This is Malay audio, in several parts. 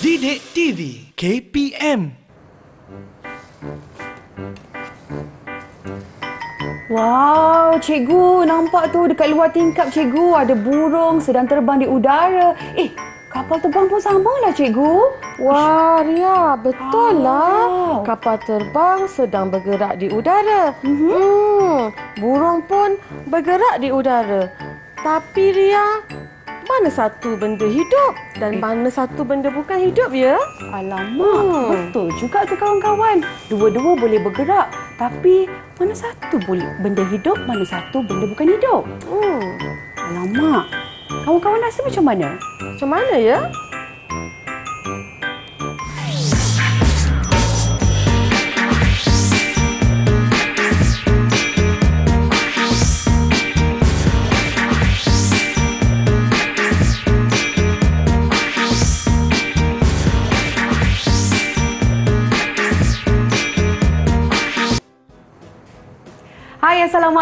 Dede TV KPM Wow, cikgu nampak tu dekat luar tingkap cikgu ada burung sedang terbang di udara. Eh, kapal terbang pun sama lah cikgu. Wah, Ria, betul ah. lah. Kapal terbang sedang bergerak di udara. Mm-hmm. Hmm, burung pun bergerak di udara. Tapi Ria, mana satu benda hidup dan eh. mana satu benda bukan hidup ya? Alamak, hmm. betul juga tu kawan-kawan. Dua-dua boleh bergerak, tapi mana satu boleh benda hidup, mana satu benda bukan hidup? Hmm. Alamak. Kawan-kawan rasa macam mana? Macam mana ya?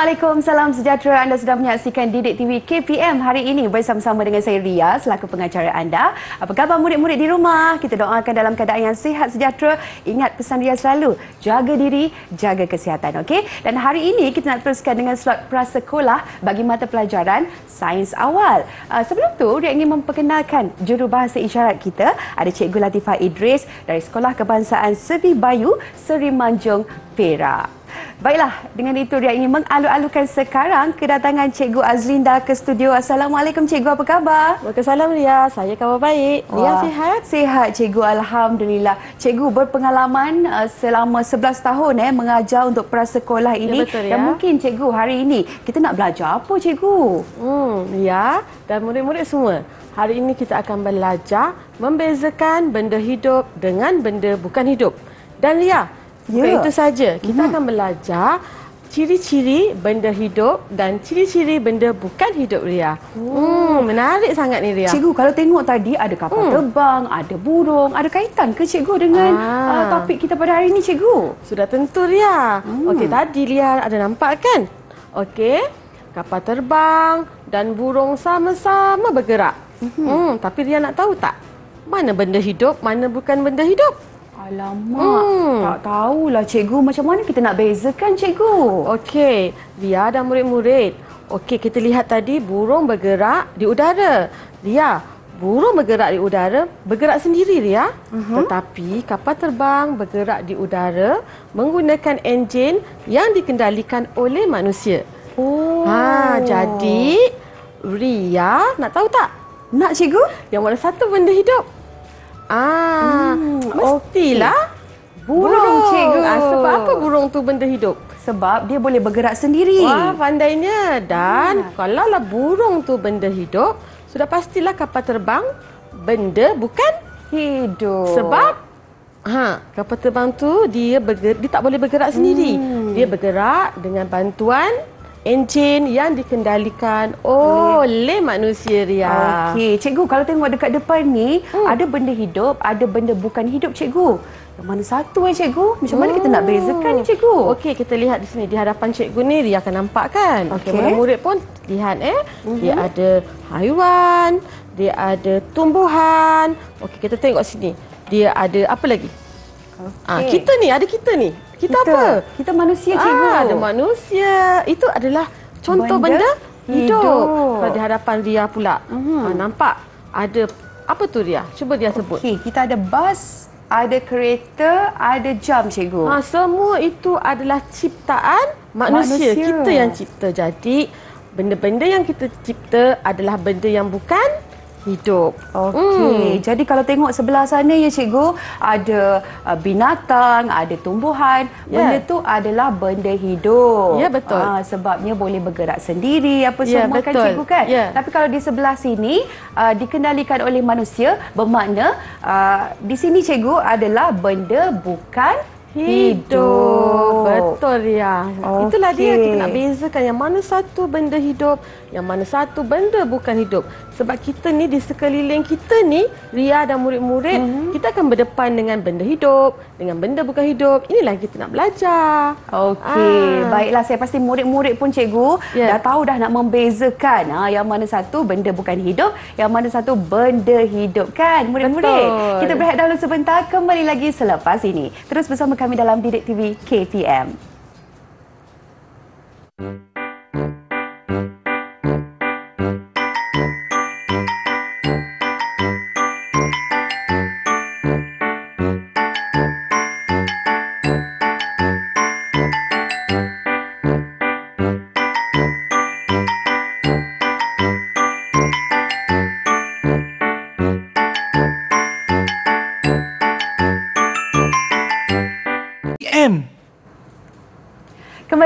Assalamualaikum, salam sejahtera. Anda sedang menyaksikan Didik TV KPM hari ini bersama-sama dengan saya Ria selaku pengacara anda. Apa khabar murid-murid di rumah? Kita doakan dalam keadaan yang sihat sejahtera. Ingat pesan Ria selalu, jaga diri, jaga kesihatan. Okay? Dan hari ini kita nak teruskan dengan slot prasekolah bagi mata pelajaran Sains Awal. Uh, sebelum tu, Ria ingin memperkenalkan jurubahasa isyarat kita. Ada Cikgu Latifah Idris dari Sekolah Kebangsaan Sebi Bayu, Seri Manjung, Perak. Baiklah, dengan itu dia ingin mengalu-alukan sekarang kedatangan Cikgu Azlinda ke studio. Assalamualaikum Cikgu, apa khabar? Waalaikumsalam Ria, saya kabar baik. Wah. Ria sihat? Sihat Cikgu, Alhamdulillah. Cikgu berpengalaman uh, selama 11 tahun eh, mengajar untuk prasekolah ya, ini. Ya, betul, dan mungkin Cikgu hari ini kita nak belajar apa Cikgu? Hmm, ya, dan murid-murid semua. Hari ini kita akan belajar membezakan benda hidup dengan benda bukan hidup. Dan Ria, Bukan ya. yeah. itu saja. Kita mm. akan belajar ciri-ciri benda hidup dan ciri-ciri benda bukan hidup Ria. Oh. Hmm, menarik sangat ni Ria. Cikgu, kalau tengok tadi ada kapal hmm. terbang, ada burung, ada kaitan ke cikgu dengan ah. uh, topik kita pada hari ini cikgu? Sudah tentu Ria. Hmm. Okey, tadi Ria ada nampak kan? Okey, kapal terbang dan burung sama-sama bergerak. Hmm. hmm, tapi Ria nak tahu tak? Mana benda hidup, mana bukan benda hidup? Alamak, hmm. tak tahulah cikgu macam mana kita nak bezakan cikgu. Okey, Ria dan murid-murid. Okey, kita lihat tadi burung bergerak di udara. Ria, burung bergerak di udara, bergerak sendiri Ria. Uh mhm. -huh. Tetapi kapal terbang bergerak di udara menggunakan enjin yang dikendalikan oleh manusia. Oh. Ha, jadi Ria nak tahu tak? Nak cikgu? Yang mana satu benda hidup? Ah, uh, mestilah okay. burung, burung cikgu. Ah, sebab apa burung tu benda hidup? Sebab dia boleh bergerak sendiri. Wah, pandainya. Dan hmm. kalaulah burung tu benda hidup, sudah pastilah kapal terbang benda bukan hidup. Sebab ha, kapal terbang tu dia bergerak, dia tak boleh bergerak sendiri. Hmm. Dia bergerak dengan bantuan Enjin yang dikendalikan oleh manusia ria. Okey, cikgu kalau tengok dekat depan ni, hmm. ada benda hidup, ada benda bukan hidup cikgu. Yang mana satu eh cikgu? Macam mana kita nak hmm. bezakan ni cikgu? Okey, kita lihat di sini di hadapan cikgu ni dia akan nampak kan. Okey, okay, murid pun lihat eh. Hmm. Dia ada haiwan, dia ada tumbuhan. Okey, kita tengok sini. Dia ada apa lagi? Ah, okay. Ha, kita ni, ada kita ni. Kita, kita. apa? Kita manusia ah, cikgu. Ha, ada manusia. Itu adalah contoh benda, benda hidup. hidup. Pada hadapan dia pula. Hmm. Ha, nampak? Ada, apa tu dia Cuba dia sebut. Okay. Kita ada bas, ada kereta, ada jam cikgu. Ha, semua itu adalah ciptaan manusia. manusia. Kita yang cipta. Jadi, benda-benda yang kita cipta adalah benda yang bukan hidup. Okey. Hmm. Jadi kalau tengok sebelah sana ya cikgu, ada uh, binatang, ada tumbuhan. Benda ya. tu adalah benda hidup. Ya yeah, betul. Uh, sebabnya boleh bergerak sendiri apa yeah, semua kan cikgu kan? Yeah. Tapi kalau di sebelah sini uh, dikendalikan oleh manusia bermakna uh, di sini cikgu adalah benda bukan Hidup. Betul ya. Okay. Itulah dia kita nak bezakan yang mana satu benda hidup, yang mana satu benda bukan hidup. Sebab kita ni di sekeliling kita ni Ria dan murid-murid, mm-hmm. kita akan berdepan dengan benda hidup, dengan benda bukan hidup. Inilah kita nak belajar. Okey. Ha. Baiklah saya pasti murid-murid pun cikgu yeah. dah tahu dah nak membezakan ah yang mana satu benda bukan hidup, yang mana satu benda hidup kan. Murid-murid, kita berehat dahulu sebentar kembali lagi selepas ini. Terus bersama kami dalam Bidik TV KPM. Mm-hmm.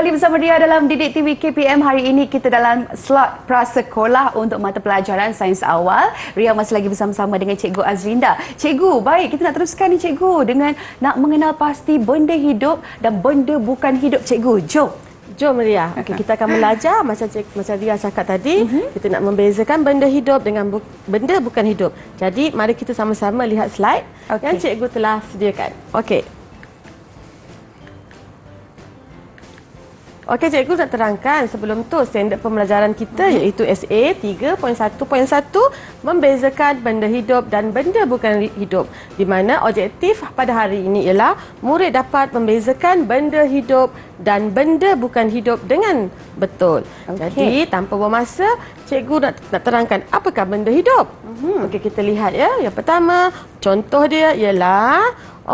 kembali bersama dia dalam Didik TV KPM hari ini kita dalam slot prasekolah untuk mata pelajaran sains awal. Ria masih lagi bersama-sama dengan Cikgu Azrinda. Cikgu, baik kita nak teruskan ni Cikgu dengan nak mengenal pasti benda hidup dan benda bukan hidup Cikgu. Jom. Jom Ria. Okay, kita akan belajar macam Cik, macam Ria cakap tadi. Uh mhm. -huh. Kita nak membezakan benda hidup dengan bu, benda bukan hidup. Jadi mari kita sama-sama lihat slide okay. yang Cikgu telah sediakan. Okey. Okey cikgu nak terangkan sebelum tu standard pembelajaran kita okay. Mhm. iaitu SA 3.1.1 membezakan benda hidup dan benda bukan hidup di mana objektif pada hari ini ialah murid dapat membezakan benda hidup dan benda bukan hidup dengan betul. Okay. Jadi tanpa buang masa cikgu nak, nak terangkan apakah benda hidup. Mm-hmm. Okey kita lihat ya. Yang pertama contoh dia ialah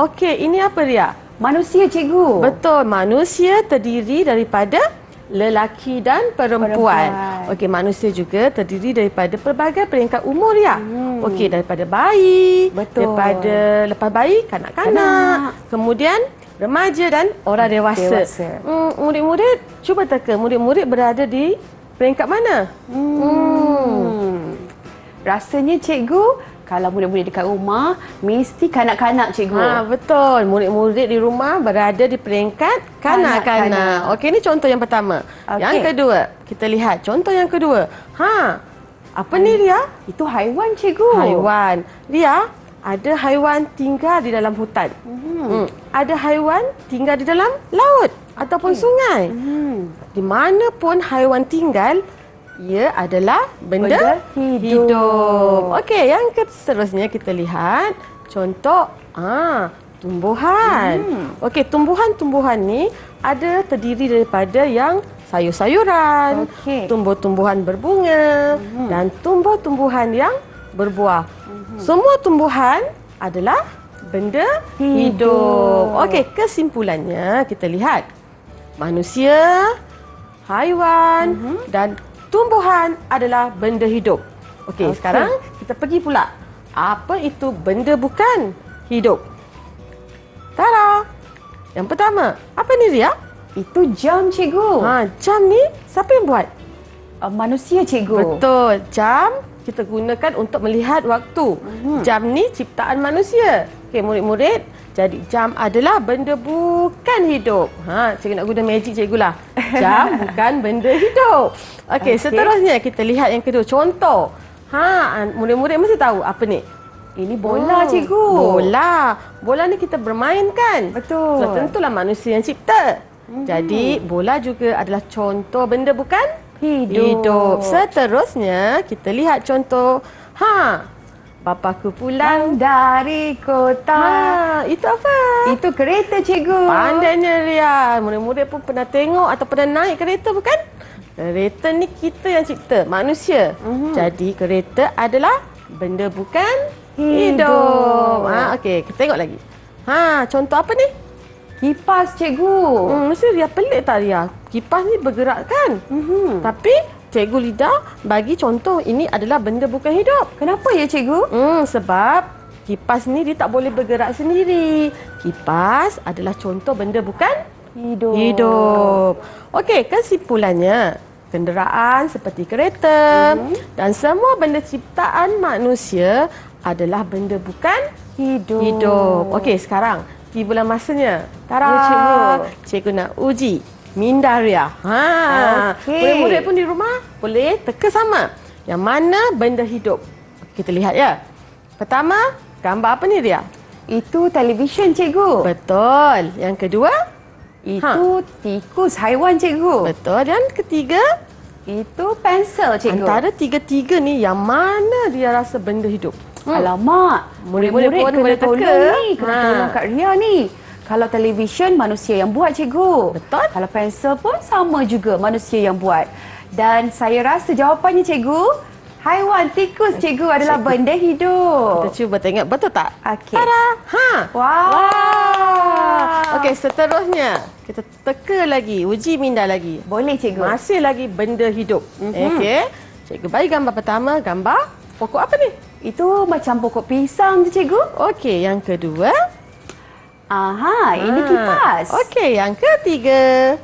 okey ini apa dia? manusia cikgu. Betul, manusia terdiri daripada lelaki dan perempuan. perempuan. Okey, manusia juga terdiri daripada pelbagai peringkat umur ya. Hmm. Okey, daripada bayi, Betul. daripada lepas bayi, kanak-kanak, kemudian remaja dan orang dewasa. Hmm, murid-murid, hmm, cuba teka murid-murid berada di peringkat mana? Hmm. hmm. Rasanya cikgu kalau murid-murid dekat rumah mesti kanak-kanak cikgu. Ha betul. Murid-murid di rumah berada di peringkat kanak-kanak. Okey ini contoh yang pertama. Okay. Yang kedua, kita lihat contoh yang kedua. Ha. Apa ni Ria? Itu haiwan cikgu. Haiwan. Ria, ada haiwan tinggal di dalam hutan. Hmm. hmm. Ada haiwan tinggal di dalam laut ataupun okay. sungai. Hmm. Di mana pun haiwan tinggal, ia adalah benda, benda hidup. hidup. Okey, yang seterusnya kita lihat contoh ah tumbuhan. Hmm. Okey, tumbuhan-tumbuhan ni ada terdiri daripada yang sayur-sayuran, okay. tumbuh-tumbuhan berbunga hmm. dan tumbuh-tumbuhan yang berbuah. Hmm. Semua tumbuhan adalah benda hidup. hidup. Okey, kesimpulannya kita lihat manusia, haiwan hmm. dan tumbuhan adalah benda hidup. Okey, okay. sekarang kita pergi pula. Apa itu benda bukan hidup? Tara. Yang pertama, apa ni Ria? Itu jam cikgu. Ha, jam ni siapa yang buat? Uh, manusia cikgu. Betul. Jam kita gunakan untuk melihat waktu. Hmm. Jam ni ciptaan manusia. Okey, murid-murid, jadi jam adalah benda bukan hidup. Ha, cikgu nak guna magic lah jam bukan benda hidup. Okey, okay. seterusnya kita lihat yang kedua. Contoh. Ha, murid-murid mesti tahu apa ni? Ini bola, oh, cikgu. Bola. Bola ni kita bermain kan? Betul. So, tentulah manusia yang cipta. Hmm. Jadi, bola juga adalah contoh benda bukan? Hidup. hidup. Seterusnya, kita lihat contoh. Ha, Papa aku pulang ah. dari kota. Ah, itu apa? Itu kereta cikgu. Pandainya Rian. muda-muda pun pernah tengok atau pernah naik kereta bukan? Kereta ni kita yang cipta, manusia. Uh-huh. Jadi kereta adalah benda bukan hidup. Ah ha, okey, kita tengok lagi. Ha, contoh apa ni? Kipas cikgu. Hmm, mesti Ria pelik tak Ria? Kipas ni bergerak kan? Uh-huh. Tapi Cikgu Lida bagi contoh ini adalah benda bukan hidup. Kenapa ya cikgu? Hmm, sebab kipas ni dia tak boleh bergerak sendiri. Kipas adalah contoh benda bukan hidup. Hidup. Okey, kesimpulannya kenderaan seperti kereta hmm. dan semua benda ciptaan manusia adalah benda bukan hidup. Hidup. Okey, sekarang tiba bulan masanya. Tara. Ya, cikgu. cikgu nak uji. Minda Ria. Ha. Okay. Boleh murid pun di rumah, boleh teka sama. Yang mana benda hidup? Kita lihat ya. Pertama, gambar apa ni Ria? Itu televisyen cikgu. Betul. Yang kedua? Itu ha. tikus haiwan cikgu. Betul. Dan ketiga? Itu pensel cikgu. Antara tiga-tiga ni yang mana dia rasa benda hidup? Hmm. Alamak. Murid-murid pun boleh teka. Ni, kena ha. tolong kat Ria ni. Kalau televisyen, manusia yang buat cikgu. Betul. Kalau pensel pun sama juga manusia yang buat. Dan saya rasa jawapannya cikgu, haiwan tikus cikgu adalah cikgu. benda hidup. Kita cuba tengok betul tak? Okey. Tada! Ha! Wow! wow. Okey, seterusnya kita teka lagi, uji minda lagi. Boleh cikgu. Masih lagi benda hidup. Mm-hmm. Okey. Cikgu bagi gambar pertama, gambar pokok apa ni? Itu macam pokok pisang je cikgu. Okey, yang kedua. Aha, ini ah, kipas. Okey, yang ketiga.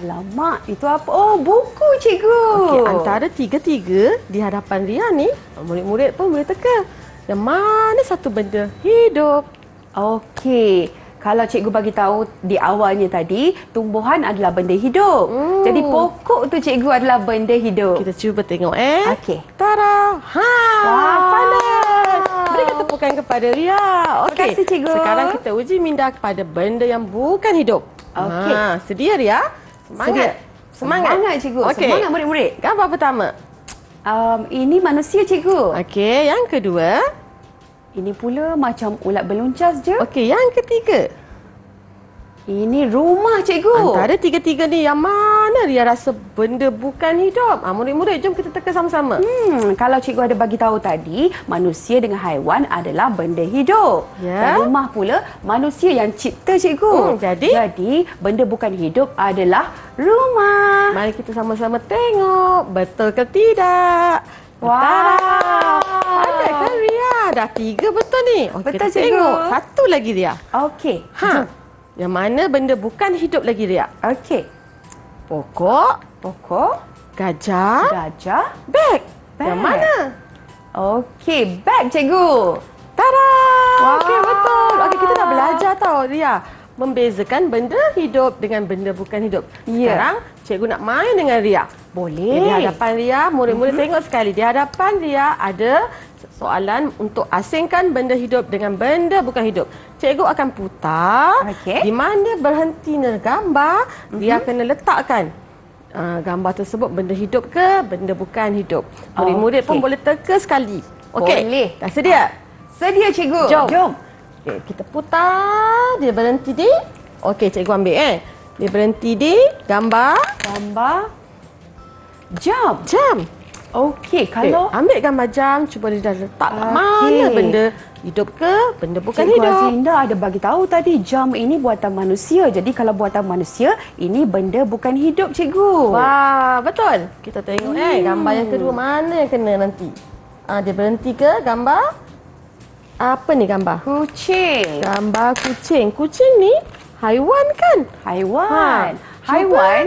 Alamak, itu apa? Oh, buku cikgu. Okey, antara tiga-tiga di hadapan Ria ni, murid-murid pun boleh teka. Yang mana satu benda hidup? Okey. Kalau cikgu bagi tahu di awalnya tadi, tumbuhan adalah benda hidup. Hmm. Jadi pokok tu cikgu adalah benda hidup. Kita cuba tengok eh. Okey. Tara. Ha. Wah, pandai bukan kepada Ria. Okay. Terima kasih, cikgu. Sekarang kita uji minda kepada benda yang bukan hidup. Okay. Ha, sedia, Ria? Semangat. Sedia. Semangat. Semangat, cikgu. Okay. Semangat, murid-murid. Gambar pertama. Um, ini manusia, cikgu. Okey. Yang kedua. Ini pula macam ulat beluncas je. Okey. Yang ketiga. Ini rumah cikgu. Antara tiga-tiga ni yang mana dia rasa benda bukan hidup? Ah murid-murid jom kita teka sama-sama. Hmm, kalau cikgu ada bagi tahu tadi, manusia dengan haiwan adalah benda hidup. Yeah. Dan rumah pula manusia yang cipta cikgu. Hmm, jadi jadi benda bukan hidup adalah rumah. Mari kita sama-sama tengok betul ke tidak. Wow. Ada ke Ria? Dah tiga betul ni. Okay, oh, betul cikgu. Tengok. Satu lagi dia. Okey. Ha. Jom. Yang mana benda bukan hidup lagi riak? Okey. Pokok. Pokok. Gajah. Gajah. Bag. Bag. Yang mana? Okey, bag cikgu. Tada! Wow. Okey, betul. Okey, kita dah belajar tau, Ria. Membezakan benda hidup dengan benda bukan hidup. Yeah. Sekarang, cikgu nak main dengan Ria. Boleh. Di hadapan Ria, murid-murid mm -hmm. tengok sekali. Di hadapan Ria ada soalan untuk asingkan benda hidup dengan benda bukan hidup cikgu akan putar okay. di mana berhentinya gambar mm-hmm. dia kena letakkan uh, gambar tersebut benda hidup ke benda bukan hidup murid-murid okay. pun boleh teka sekali okey boleh dah sedia ah. sedia cikgu jom, jom. Okay, kita putar dia berhenti di okey cikgu ambil eh dia berhenti di gambar gambar jam jam okey kalau okay, ambil gambar jam cuba dia dah letak okay. mana benda hidup ke benda bukan Cikgu hidup. Azinda ada bagi tahu tadi jam ini buatan manusia. Jadi kalau buatan manusia, ini benda bukan hidup, cikgu. Wah, betul. Kita tengok eh, hmm. eh gambar yang kedua mana yang kena nanti. Ah dia berhenti ke gambar? Apa ni gambar? Kucing. Gambar kucing. Kucing ni haiwan kan? Haiwan. Ha, haiwan.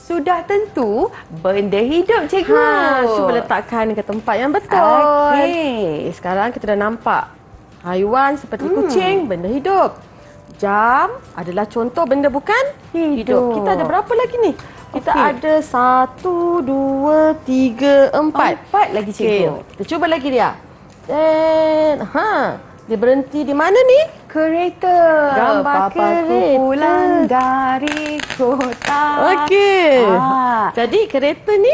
Sudah tentu benda hidup cikgu. Ha, cuba letakkan ke tempat yang betul. Okey, sekarang kita dah nampak Haiwan seperti hmm. kucing, benda hidup. Jam adalah contoh benda bukan hidup. hidup. Kita ada berapa lagi ni? Kita okay. ada satu, dua, tiga, empat. Empat lagi cikgu. Okay. Kita cuba lagi dia. Dan, ha, dia berhenti di mana ni? Kereta. Gambar Papa kereta. Papa pulang dari kota. Okey. Ah. Jadi kereta ni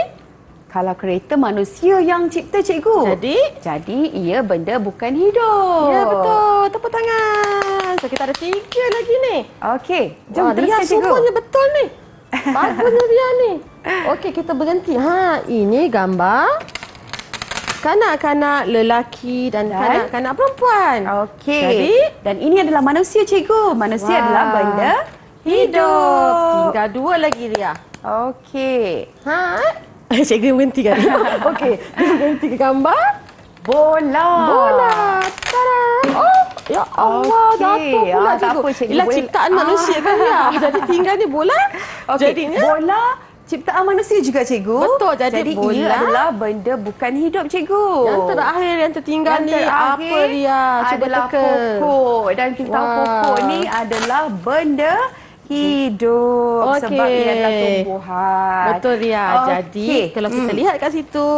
kalau kereta manusia yang cipta cikgu. Jadi? Jadi ia benda bukan hidup. Ya betul. Tepuk tangan. So kita ada tiga lagi ni. Okey. Jom Wah, teruskan cikgu. Semuanya betul ni. Bagusnya dia ni. Okey kita berhenti. Ha, ini gambar. Kanak-kanak lelaki dan kanak-kanak perempuan. Okey. Jadi? Dan ini adalah manusia cikgu. Manusia Wah. adalah benda hidup. hidup. Tinggal dua lagi dia. Okey. Ha, Cikgu berhenti kan? Okey, dia berhenti ke gambar. Bola. Bola. Tada. Oh, ya Allah, okay. jatuh pula ah, cikgu. Apa, cikgu. ciptaan ah. manusia kan ya. Jadi tinggal tinggalnya bola. Okay. Jadinya bola ciptaan manusia juga cikgu. Betul, jadi, jadi bola. ia adalah benda bukan hidup cikgu. Yang terakhir yang tertinggal yang ni apa dia? Cuba adalah teka. pokok dan kita wow. pokok ni adalah benda hidup okay. sebab ialah tumbuhan. Betul dia. Okay. Jadi kalau kita hmm. lihat kat situ,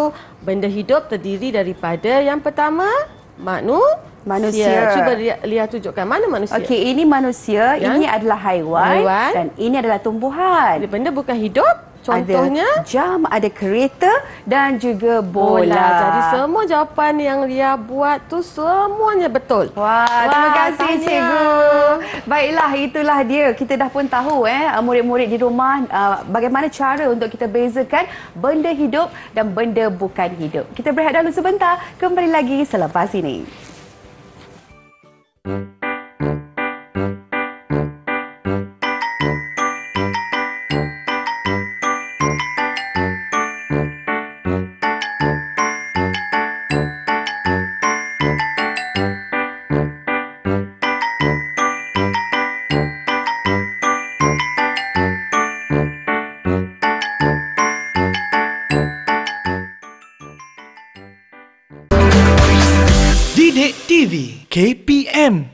benda hidup terdiri daripada yang pertama manu manusia. Cuba lihat, lihat tunjukkan mana manusia. Okey, ini manusia, yang ini adalah haiwan, haiwan dan ini adalah tumbuhan. Benda bukan hidup Contohnya? Ada jam, ada kereta dan juga bola. bola. Jadi semua jawapan yang dia buat tu semuanya betul. Wah, Wah terima kasih tanya. cikgu. Baiklah, itulah dia. Kita dah pun tahu eh uh, murid-murid di rumah uh, bagaimana cara untuk kita bezakan benda hidup dan benda bukan hidup. Kita berehat dulu sebentar. Kembali lagi selepas ini. Hmm. TV KPM.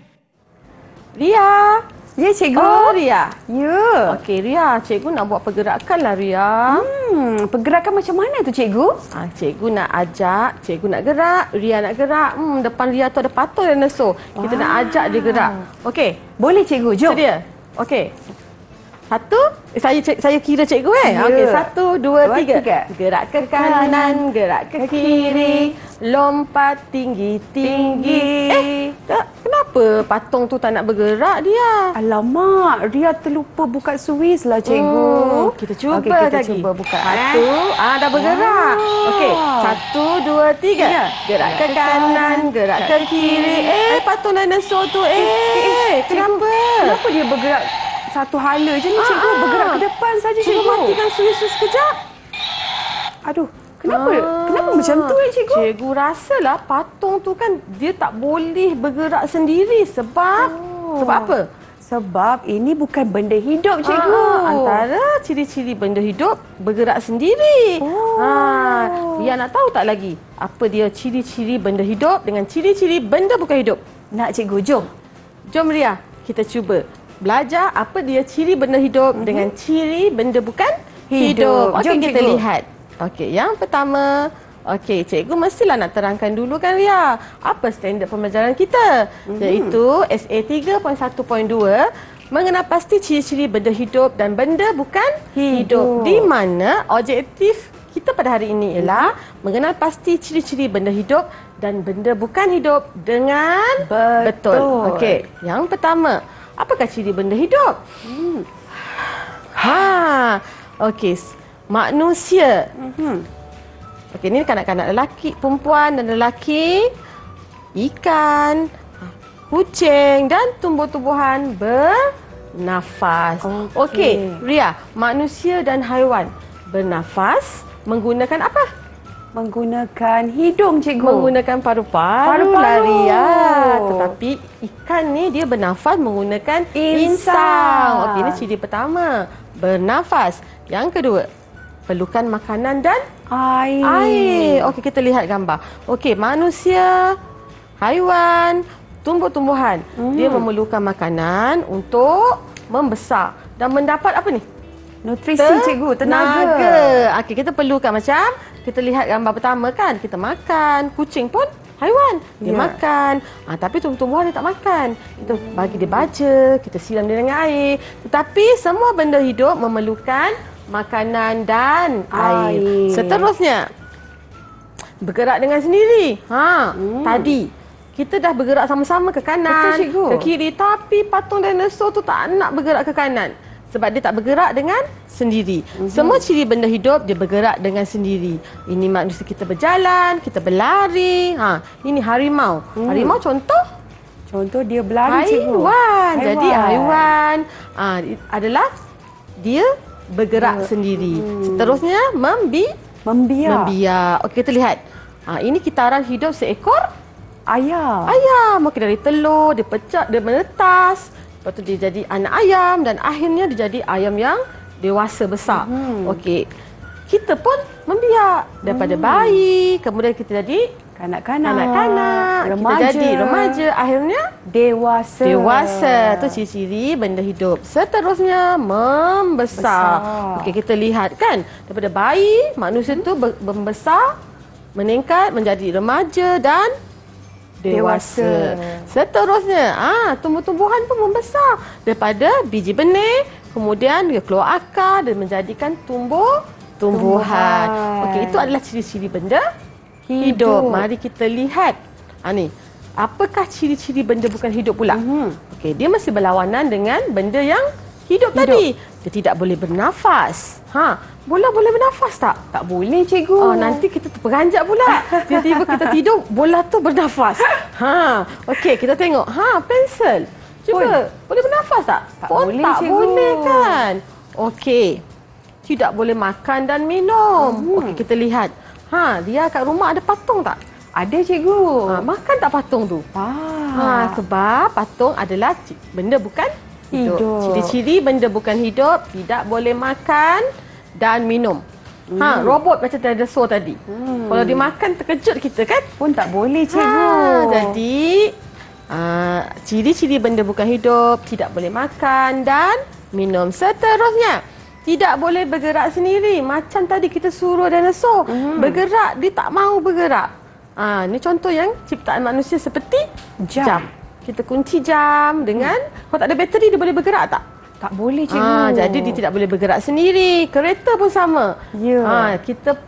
Ria. Ya, cikgu. Oh, Ria. Ya. Okey, Ria. Cikgu nak buat pergerakan lah, Ria. Hmm, pergerakan macam mana tu, cikgu? Ah, cikgu nak ajak. Cikgu nak gerak. Ria nak gerak. Hmm, depan Ria tu ada patung dan nesu. Kita nak ajak dia gerak. Okey. Boleh, cikgu. Jom. Sedia. Okey. Satu, eh, saya saya kira cikgu eh. Ya. Okey, satu, dua, dua tiga. tiga. Gerak ke kanan, gerak ke, kiri. Lompat tinggi, tinggi. tinggi. Eh, kenapa patung tu tak nak bergerak dia? Alamak, dia terlupa buka suis lah cikgu. Oh, kita cuba okay, kita lagi. cuba buka. Satu, ah, dah bergerak. Oh. Okey, satu, dua, tiga. Ya. Gerak, ke, kanan, gerak ke, kiri. Eh, patung dinosaur tu. Eh, eh, eh, eh kenapa? Cikgu, kenapa dia bergerak? satu hala je ni cikgu ah, ah, bergerak ke depan saja cikgu, cikgu matikan suisu sekejap. Aduh, kenapa? Ah, kenapa macam tu eh cikgu? Cikgu lah patung tu kan dia tak boleh bergerak sendiri sebab oh. sebab apa? Sebab ini bukan benda hidup cikgu. Ah, antara ciri-ciri benda hidup bergerak sendiri. oh. ah, dia nak tahu tak lagi apa dia ciri-ciri benda hidup dengan ciri-ciri benda bukan hidup? Nak cikgu jom. Jom Ria, kita cuba belajar apa dia ciri benda hidup -hmm. dengan ciri benda bukan hidup. hidup. Okey, kita cikgu. lihat. Okey, yang pertama, okey, cikgu mestilah nak terangkan dulu kan Ria, apa standard pembelajaran kita? Mm -hmm. Iaitu SA 3.1.2 mengenal pasti ciri-ciri benda hidup dan benda bukan hidup. hidup di mana objektif kita pada hari ini ialah mhm. mengenal pasti ciri-ciri benda hidup dan benda bukan hidup dengan betul, betul. okey yang pertama Apakah ciri benda hidup? Hmm. Ha. Okey. Manusia. Hmm. Okey, ni kanak-kanak lelaki, perempuan dan lelaki. Ikan, kucing dan tumbuh-tumbuhan bernafas. Okey, okay. Ria, manusia dan haiwan bernafas menggunakan apa? menggunakan hidung cikgu menggunakan paru-paru lari ya tetapi ikan ni dia bernafas menggunakan insang, insang. okey ni ciri pertama bernafas yang kedua perlukan makanan dan air air okey kita lihat gambar okey manusia haiwan tumbuh-tumbuhan hmm. dia memerlukan makanan untuk membesar dan mendapat apa ni nutrisi Ter- cikgu tenaga, tenaga. okey kita perlukan macam kita lihat gambar pertama kan kita makan kucing pun haiwan dia yeah. makan ha, tapi tumbuh-tumbuhan dia tak makan kita bagi dia baca kita siram dia dengan air tetapi semua benda hidup memerlukan makanan dan air, air. seterusnya bergerak dengan sendiri ha hmm. tadi kita dah bergerak sama-sama ke kanan Betul, ke kiri tapi patung dinosaur tu tak nak bergerak ke kanan sebab dia tak bergerak dengan sendiri. Mm-hmm. Semua ciri benda hidup dia bergerak dengan sendiri. Ini manusia kita berjalan, kita berlari. Ha, ini harimau. Mm. Harimau contoh contoh dia berlari haiwan. cikgu. Haiwan. Jadi haiwan ha, adalah dia bergerak mm. sendiri. Hmm. Seterusnya membi membiar. Membiar. Okey kita lihat. Ha, ini kitaran hidup seekor ayam. Ayam mungkin dari telur, dia pecah, dia menetas. Lepas tu dia jadi anak ayam dan akhirnya dia jadi ayam yang dewasa besar. Hmm. Okey. Kita pun membiak daripada hmm. bayi, kemudian kita jadi kanak-kanak, kanak-kanak, remaja. kita jadi remaja, akhirnya dewasa. Dewasa tu ciri-ciri benda hidup. Seterusnya membesar. Okey, kita lihat kan daripada bayi manusia hmm. tu membesar, meningkat menjadi remaja dan dewasa. Seterusnya, ah ha, tumbuh-tumbuhan pun membesar daripada biji benih, kemudian dia keluar akar dan menjadikan tumbuh tumbuhan. tumbuhan. Okey, itu adalah ciri-ciri benda hidup. hidup. Mari kita lihat. Ah ha, ni, apakah ciri-ciri benda bukan hidup pula? Mm-hmm. Okey, dia masih berlawanan dengan benda yang hidup, hidup. tadi dia tidak boleh bernafas. Ha, bola boleh bernafas tak? Tak boleh cikgu. Oh, nanti kita terperanjat pula. Tiba-tiba kita tidur, bola tu bernafas. Ha, okey kita tengok. Ha, pensel. Cuba, Pun. boleh bernafas tak? Tak Pun boleh tak cikgu. boleh kan? Okey. Tidak boleh makan dan minum. Hmm. Okey, kita lihat. Ha, dia kat rumah ada patung tak? Ada cikgu. Ha, makan tak patung tu? Ah. Ha, sebab patung adalah benda bukan hidup. Ciri-ciri benda bukan hidup, tidak boleh makan dan minum. Hmm. Ha, robot macam dinosaur tadi. Hmm. Kalau dimakan terkejut kita kan? Pun tak boleh cikgu. Ha, jadi uh, ha, ciri-ciri benda bukan hidup, tidak boleh makan dan minum seterusnya. Tidak boleh bergerak sendiri. Macam tadi kita suruh dinosaur hmm. bergerak, dia tak mau bergerak. Ah, ha, ni contoh yang ciptaan manusia seperti jam. jam kita kunci jam dengan hmm. kalau tak ada bateri dia boleh bergerak tak? Tak boleh cikgu. Ha, jadi dia tidak boleh bergerak sendiri. Kereta pun sama. Ya. Ha, kita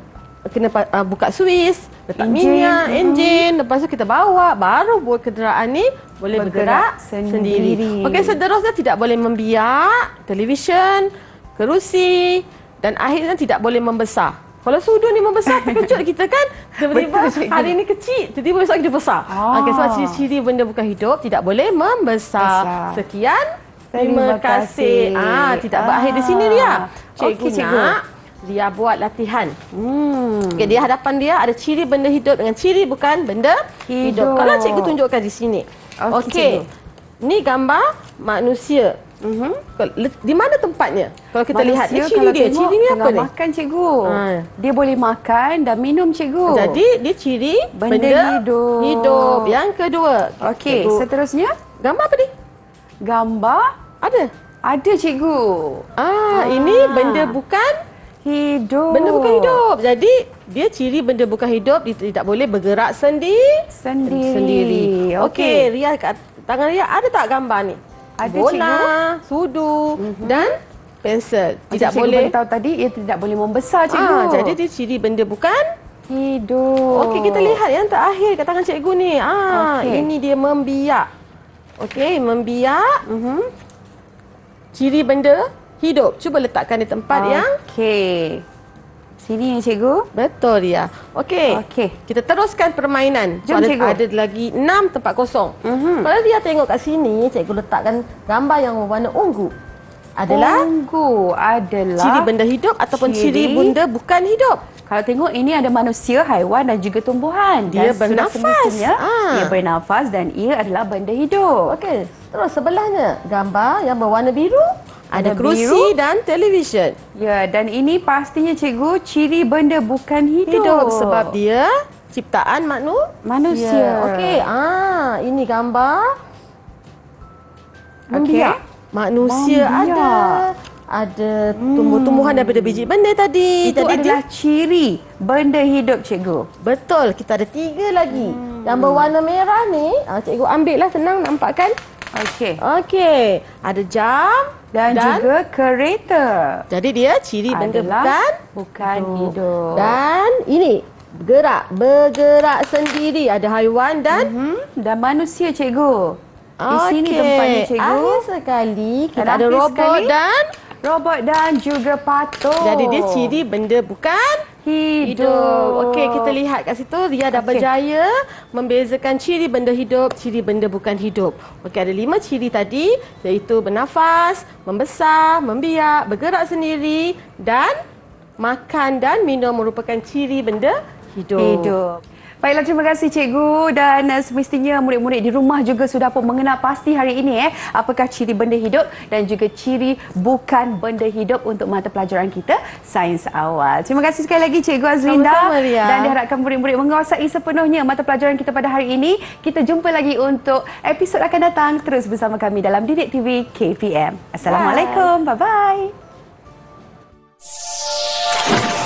kena uh, buka suis, letak engine. minyak, hmm. enjin, lepas tu kita bawa baru buat kenderaan ni boleh bergerak, bergerak sendiri. sendiri. Okey, seterusnya tidak boleh membiak televisyen, kerusi dan akhirnya tidak boleh membesar. Kalau sudu ni membesar, terkejut kita kan. Tiba-tiba hari ni kecil, tiba-tiba besok dia besar. Ah. Okay, sebab ciri-ciri benda bukan hidup, tidak boleh membesar. Besar. Sekian. Terima, Terima kasih. kasih. Ah, tidak ah. berakhir di sini, dia. Ah. Cikgu okay, cikgu. nak. Dia buat latihan. Hmm. Okay, di hadapan dia ada ciri benda hidup dengan ciri bukan benda hidup. hidup. Kalau cikgu tunjukkan di sini. Okey. Okay. Ni gambar manusia. Uh-huh. Di mana tempatnya? Kalau kita Manusia lihat ciri dia, ciri ni apa ni? Makan cikgu. Ha. Dia boleh makan dan minum cikgu. Jadi dia ciri benda, benda hidup. Hidup. Yang kedua. Okey, seterusnya gambar apa ni? Gambar ada. Ada cikgu. Ah, ha. ini ah. benda bukan hidup. Benda bukan hidup. Jadi dia ciri benda bukan hidup dia tidak boleh bergerak sendi- sendiri. Sendiri. Okey, okay. Ria kat tangan Ria ada tak gambar ni? ada bola, cikgu, sudu uh-huh. dan pensel. Tidak cikgu boleh tahu tadi ia tidak boleh membesar ah, cikgu. Ah, jadi dia ciri benda bukan hidup. Okey, kita lihat yang terakhir kat tangan cikgu ni. Ah, okay. ini dia membiak. Okey, membiak. Uh-huh. Ciri benda hidup. Cuba letakkan di tempat okay. yang okey sini cikgu. Betul ya. Okey. Okey. Kita teruskan permainan. Jom, so, ada, ada lagi enam tempat kosong. Mm -hmm. Kalau dia tengok kat sini, cikgu letakkan gambar yang warna ungu. Adalah ungu adalah ciri benda hidup ataupun ciri, ciri benda bukan hidup. Kalau tengok ini ada manusia, haiwan dan juga tumbuhan. Dia dan bernafas. Ha. Dia bernafas dan ia adalah benda hidup. Okey. Terus sebelahnya gambar yang berwarna biru ada kerusi dan televisyen. Ya, dan ini pastinya cikgu ciri benda bukan hidup, hidup sebab dia ciptaan manu manusia. Yeah. Okey, ah ini gambar. Okey. Manusia Mambia. ada ada hmm. tumbuh-tumbuhan hmm. daripada biji benda tadi. Itu tadi adalah dia... ciri benda hidup cikgu. Betul, kita ada tiga lagi. Hmm. Yang berwarna merah ni, ah cikgu lah senang nampakkan. Okey. Okey. Ada jam dan, dan juga kereta. Jadi dia ciri benda bukan bukan hidup. hidup. Dan ini gerak bergerak sendiri ada haiwan dan mm-hmm. dan manusia cikgu. Okay. Di sini tempatnya cikgu. Akhir sekali kita dan ada robot sekali. dan robot dan juga patung. Jadi dia ciri benda bukan hidup. Okey, kita lihat kat situ dia dah okay. berjaya membezakan ciri benda hidup, ciri benda bukan hidup. Okey, ada lima ciri tadi iaitu bernafas, membesar, membiak, bergerak sendiri dan makan dan minum merupakan ciri benda hidup. hidup. Baiklah, terima kasih cikgu dan eh, semestinya murid-murid di rumah juga sudah pun mengenal pasti hari ini eh, apakah ciri benda hidup dan juga ciri bukan benda hidup untuk mata pelajaran kita, sains awal. Terima kasih sekali lagi cikgu Azrinda dan diharapkan murid-murid menguasai sepenuhnya mata pelajaran kita pada hari ini. Kita jumpa lagi untuk episod akan datang terus bersama kami dalam Didik TV KPM. Assalamualaikum, bye-bye.